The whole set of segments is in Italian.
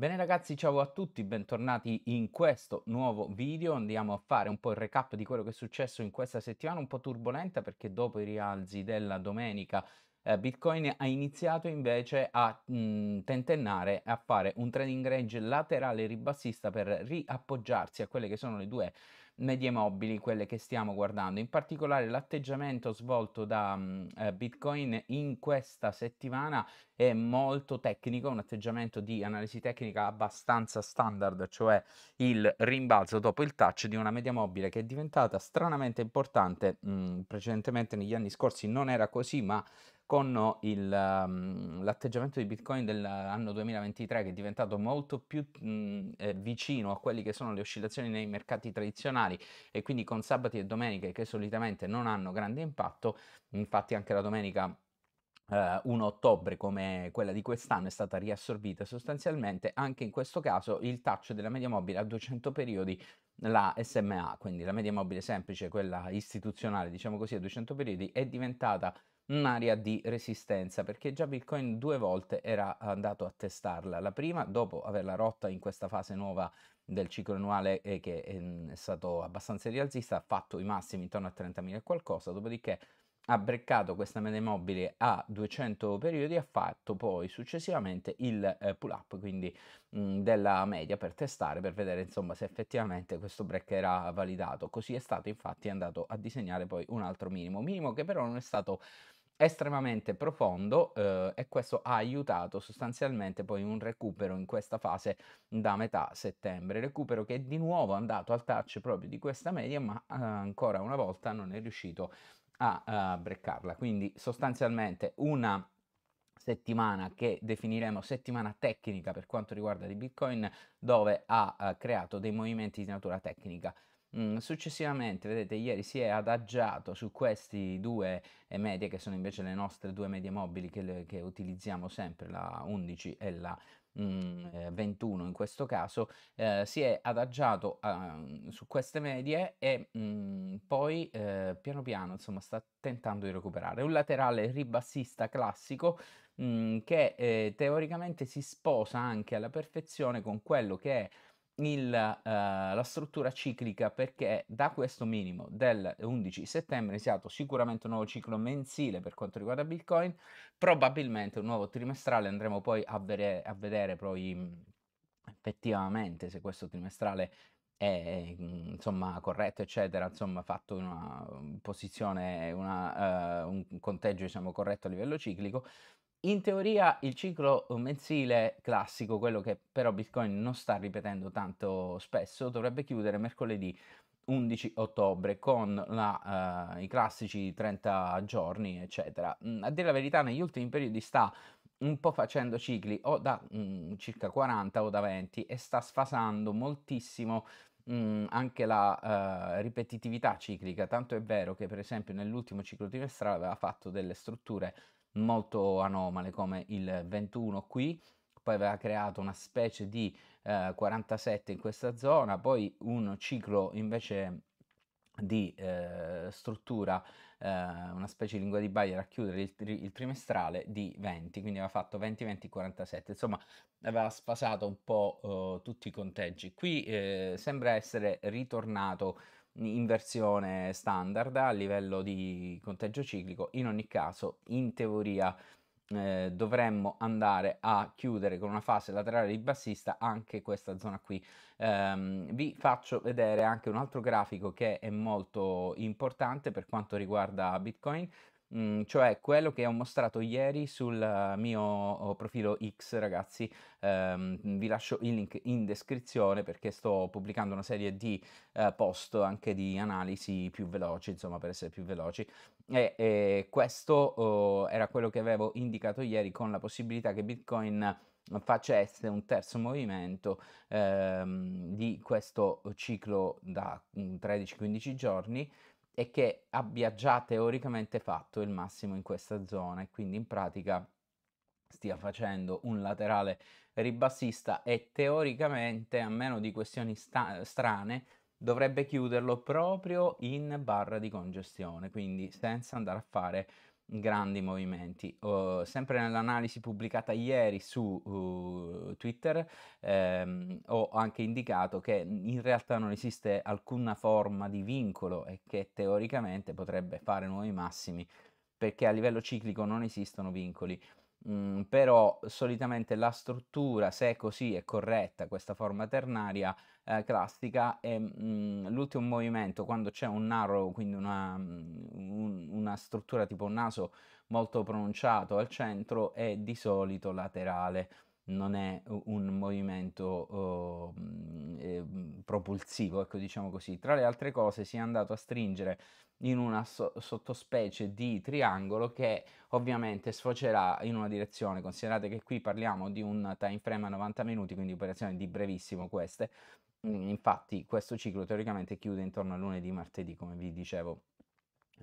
Bene ragazzi, ciao a tutti, bentornati in questo nuovo video. Andiamo a fare un po' il recap di quello che è successo in questa settimana, un po' turbolenta perché dopo i rialzi della domenica eh, Bitcoin ha iniziato invece a mh, mm, tentennare, a fare un trading range laterale ribassista per riappoggiarsi a quelle che sono le due medie mobili, quelle che stiamo guardando, in particolare l'atteggiamento svolto da mm, eh, Bitcoin in questa settimana è molto tecnico, un atteggiamento di analisi tecnica abbastanza standard, cioè il rimbalzo dopo il touch di una media mobile che è diventata stranamente importante, mh, mm, precedentemente negli anni scorsi non era così, ma con il, um, l'atteggiamento di Bitcoin dell'anno 2023 che è diventato molto più mh, mhmm, eh, vicino a quelle che sono le oscillazioni nei mercati tradizionali e quindi con sabati e domeniche che solitamente non hanno grande impatto, infatti anche la domenica Uh, eh, 1 ottobre come quella di quest'anno è stata riassorbita sostanzialmente anche in questo caso il touch della media mobile a 200 periodi la SMA quindi la media mobile semplice quella istituzionale diciamo così a 200 periodi è diventata un'area di resistenza perché già Bitcoin due volte era andato a testarla. La prima dopo averla rotta in questa fase nuova del ciclo annuale eh, che è, ehm, è stato abbastanza rialzista, ha fatto i massimi intorno a 30.000 e qualcosa, dopodiché ha breccato questa media mobile a 200 periodi ha fatto poi successivamente il eh, pull up quindi mh, mm, della media per testare per vedere insomma se effettivamente questo break era validato così è stato infatti è andato a disegnare poi un altro minimo minimo che però non è stato estremamente profondo eh, e questo ha aiutato sostanzialmente poi un recupero in questa fase da metà settembre, recupero che è di nuovo andato al touch proprio di questa media ma eh, ancora una volta non è riuscito a, a eh, breccarla, quindi sostanzialmente una settimana che definiremo settimana tecnica per quanto riguarda di Bitcoin dove ha eh, creato dei movimenti di natura tecnica Mm, successivamente, vedete, ieri si è adagiato su questi due eh, medie che sono invece le nostre due medie mobili che, le, che utilizziamo sempre, la 11 e la 21 mm, eh, in questo caso, eh, si è adagiato eh, su queste medie e mm, poi eh, piano piano insomma sta tentando di recuperare. Un laterale ribassista classico mm, che teoricamente si sposa anche alla perfezione con quello che è il, eh, la struttura ciclica perché da questo minimo del 11 settembre è iniziato sicuramente un nuovo ciclo mensile per quanto riguarda Bitcoin, probabilmente un nuovo trimestrale, andremo poi a, vedere, a vedere poi mm, effettivamente se questo trimestrale è insomma corretto eccetera insomma fatto in una posizione una, uh, un conteggio diciamo corretto a livello ciclico in teoria il ciclo eh, mensile classico, quello che però Bitcoin non sta ripetendo tanto spesso, dovrebbe chiudere mercoledì 11 ottobre con la, uh, i classici 30 giorni, eccetera. Mm, a dire la verità, negli ultimi periodi sta un po' facendo cicli o da mh, mm, circa 40 o da 20 e sta sfasando moltissimo Mm, anche la uh, ripetitività ciclica, tanto è vero che per esempio nell'ultimo ciclo trimestrale aveva fatto delle strutture molto anomale come il 21 qui, poi aveva creato una specie di eh, 47 in questa zona, poi un ciclo invece di eh, struttura, eh, una specie di lingua di Bayer a chiudere il, tri- il trimestrale di 20, quindi aveva fatto 20, 20, 47, insomma aveva sfasato un po' eh, tutti i conteggi. Qui eh, sembra essere ritornato in versione standard a livello di conteggio ciclico. In ogni caso, in teoria eh, dovremmo andare a chiudere con una fase laterale di bassista anche questa zona qui. Ehm, vi faccio vedere anche un altro grafico che è molto importante per quanto riguarda Bitcoin Mhmm, cioè quello che ho mostrato ieri sul mio oh, profilo X, ragazzi, ehm, mhmm, vi lascio il link in descrizione perché sto pubblicando una serie di eh, post anche di analisi più veloci, insomma, per essere più veloci. E, e questo oh, era quello che avevo indicato ieri con la possibilità che Bitcoin facesse un terzo movimento ehm, di questo ciclo da 13-15 mhmm, giorni e che abbia già teoricamente fatto il massimo in questa zona e quindi in pratica stia facendo un laterale ribassista e teoricamente, a meno di questioni sta- strane, dovrebbe chiuderlo proprio in barra di congestione, quindi senza andare a fare grandi movimenti. Uh, sempre nell'analisi pubblicata ieri su uh, Twitter ehm, ho anche indicato che in realtà non esiste alcuna forma di vincolo e che teoricamente potrebbe fare nuovi massimi perché a livello ciclico non esistono vincoli. Mm, però solitamente la struttura, se è così, è corretta, questa forma ternaria eh, classica, e mm, l'ultimo movimento, quando c'è un narrow, quindi una, mm, una struttura tipo un naso molto pronunciato al centro e di solito laterale non è un movimento oh, mm, eh, mm, propulsivo, ecco diciamo così. Tra le altre cose si è andato a stringere in una so- sottospecie di triangolo che ovviamente sfocerà in una direzione. Considerate che qui parliamo di un time frame a 90 minuti, quindi operazioni di brevissimo queste. Mm, infatti questo ciclo teoricamente chiude intorno a lunedì, martedì, come vi dicevo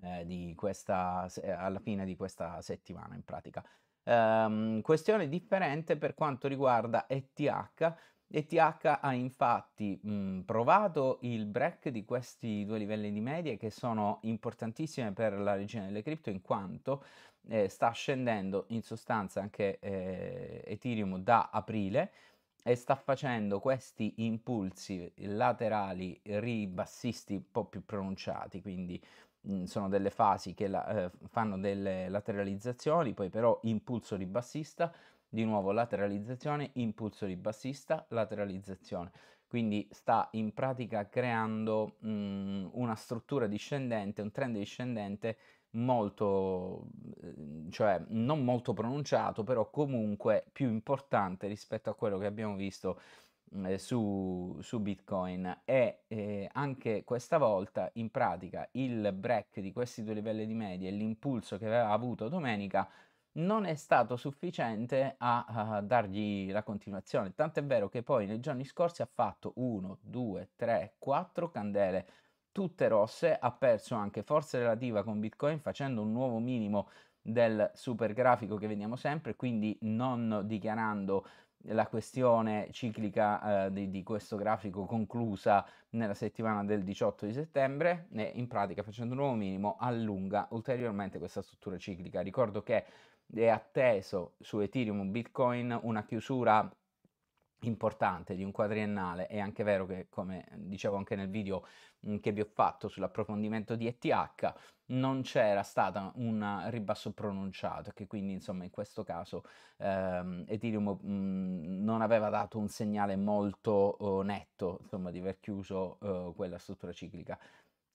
eh, di questa, eh, alla fine di questa settimana in pratica. Um, questione differente per quanto riguarda ETH. ETH ha infatti mh, provato il break di questi due livelli di media che sono importantissime per la regione delle cripto in quanto eh, sta scendendo in sostanza anche eh, Ethereum da aprile e sta facendo questi impulsi laterali ribassisti un po' più pronunciati, quindi sono delle fasi che la, eh, fanno delle lateralizzazioni, poi però impulso ribassista, di nuovo lateralizzazione, impulso ribassista, lateralizzazione. Quindi sta in pratica creando mh, una struttura discendente, un trend discendente molto, eh, cioè non molto pronunciato, però comunque più importante rispetto a quello che abbiamo visto Mm, eh, su, su, Bitcoin e eh, anche questa volta in pratica il break di questi due livelli di media e l'impulso che aveva avuto domenica non è stato sufficiente a, a dargli la continuazione. Tant'è vero che poi nei giorni scorsi ha fatto 1, 2, 3, 4 candele tutte rosse, ha perso anche forza relativa con Bitcoin facendo un nuovo minimo del super grafico che vediamo sempre, quindi non dichiarando la questione ciclica eh, di, di, questo grafico conclusa nella settimana del 18 di settembre e in pratica facendo un nuovo minimo allunga ulteriormente questa struttura ciclica. Ricordo che è atteso su Ethereum Bitcoin una chiusura importante di un quadriennale è anche vero che come dicevo anche nel video mm, che vi ho fatto sull'approfondimento di ETH non c'era stato un ribasso pronunciato che quindi insomma in questo caso ehm, Ethereum mh, mm, non aveva dato un segnale molto oh, netto insomma di aver chiuso eh, quella struttura ciclica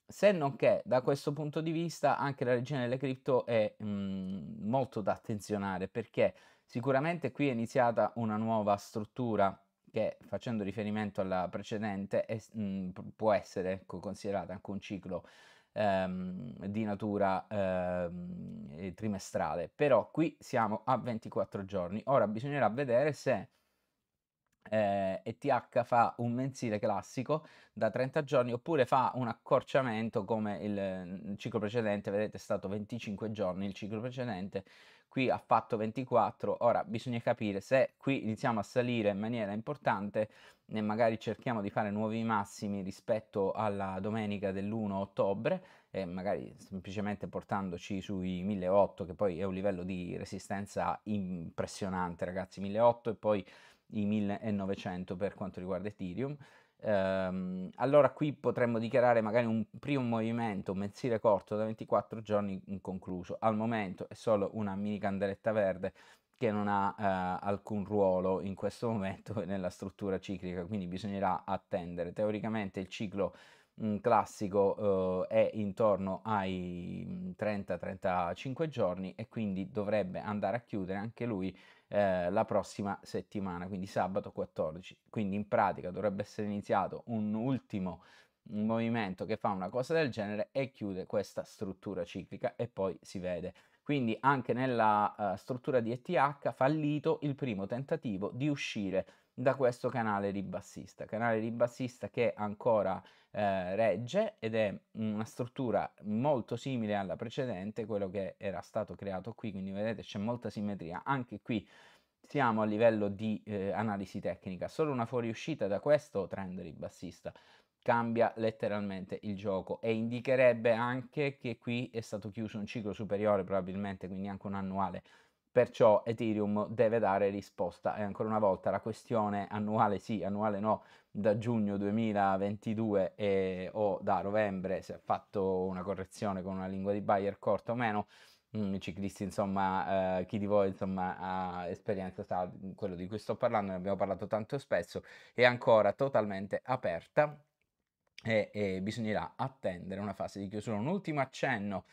se non che da questo punto di vista anche la regione delle cripto è mh, mm, molto da attenzionare perché Sicuramente qui è iniziata una nuova struttura che facendo riferimento alla precedente è, mh, mm, può essere ecco, considerata anche un ciclo ehm, di natura ehm, trimestrale, però qui siamo a 24 giorni. Ora bisognerà vedere se eh, ETH fa un mensile classico da 30 giorni oppure fa un accorciamento come il, il mm, ciclo precedente, vedete è stato 25 giorni il ciclo precedente, qui ha fatto 24, ora bisogna capire se qui iniziamo a salire in maniera importante e magari cerchiamo di fare nuovi massimi rispetto alla domenica dell'1 ottobre e magari semplicemente portandoci sui 1800 che poi è un livello di resistenza impressionante ragazzi, 1800 e poi i 1900 per quanto riguarda Ethereum. Um, allora qui potremmo dichiarare magari un primo movimento mensile corto da 24 giorni concluso. Al momento è solo una mini candeletta verde che non ha uh, alcun ruolo in questo momento nella struttura ciclica, quindi bisognerà attendere. Teoricamente il ciclo mm, classico uh, è intorno ai 30-35 mm, giorni e quindi dovrebbe andare a chiudere anche lui eh, la prossima settimana, quindi sabato 14. Quindi in pratica dovrebbe essere iniziato un ultimo un movimento che fa una cosa del genere e chiude questa struttura ciclica e poi si vede. Quindi anche nella uh, struttura di ETH fallito il primo tentativo di uscire da questo canale ribassista, canale ribassista che ancora eh, regge ed è una struttura molto simile alla precedente, quello che era stato creato qui, quindi vedete c'è molta simmetria, anche qui siamo a livello di eh, analisi tecnica, solo una fuoriuscita da questo trend ribassista cambia letteralmente il gioco e indicherebbe anche che qui è stato chiuso un ciclo superiore probabilmente, quindi anche un annuale Perciò Ethereum deve dare risposta e ancora una volta la questione annuale sì, annuale no, da giugno 2022 e, o da novembre, se ha fatto una correzione con una lingua di Bayer corta o meno, mm, i ciclisti, insomma, eh, chi di voi insomma, ha esperienza sa quello di cui sto parlando, ne abbiamo parlato tanto spesso, è ancora totalmente aperta e, e bisognerà attendere una fase di chiusura. Un ultimo accenno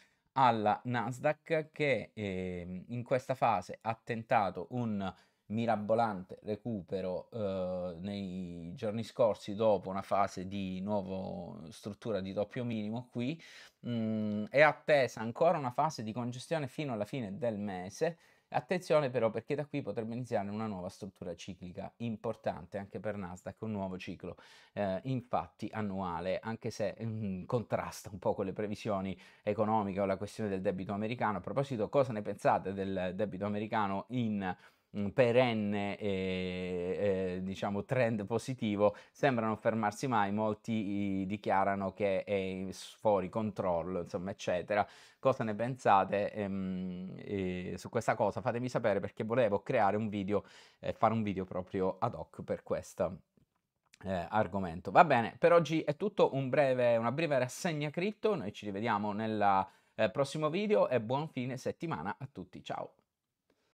alla Nasdaq che eh, in questa fase ha tentato un mirabolante recupero eh, nei giorni scorsi dopo una fase di nuova struttura di doppio minimo qui mh, mm, è attesa ancora una fase di congestione fino alla fine del mese Attenzione però perché da qui potrebbe iniziare una nuova struttura ciclica importante anche per Nasdaq, un nuovo ciclo eh, infatti annuale, anche se mh, mm, contrasta un po' con le previsioni economiche o la questione del debito americano. A proposito, cosa ne pensate del debito americano in perenne eh, eh, diciamo trend positivo sembra non fermarsi mai molti dichiarano che è fuori controllo insomma eccetera cosa ne pensate ehm, eh, su questa cosa fatemi sapere perché volevo creare un video e eh, fare un video proprio ad hoc per questo eh, argomento. Va bene, per oggi è tutto, un breve, una breve rassegna cripto, noi ci rivediamo nel eh, prossimo video e buon fine settimana a tutti, ciao!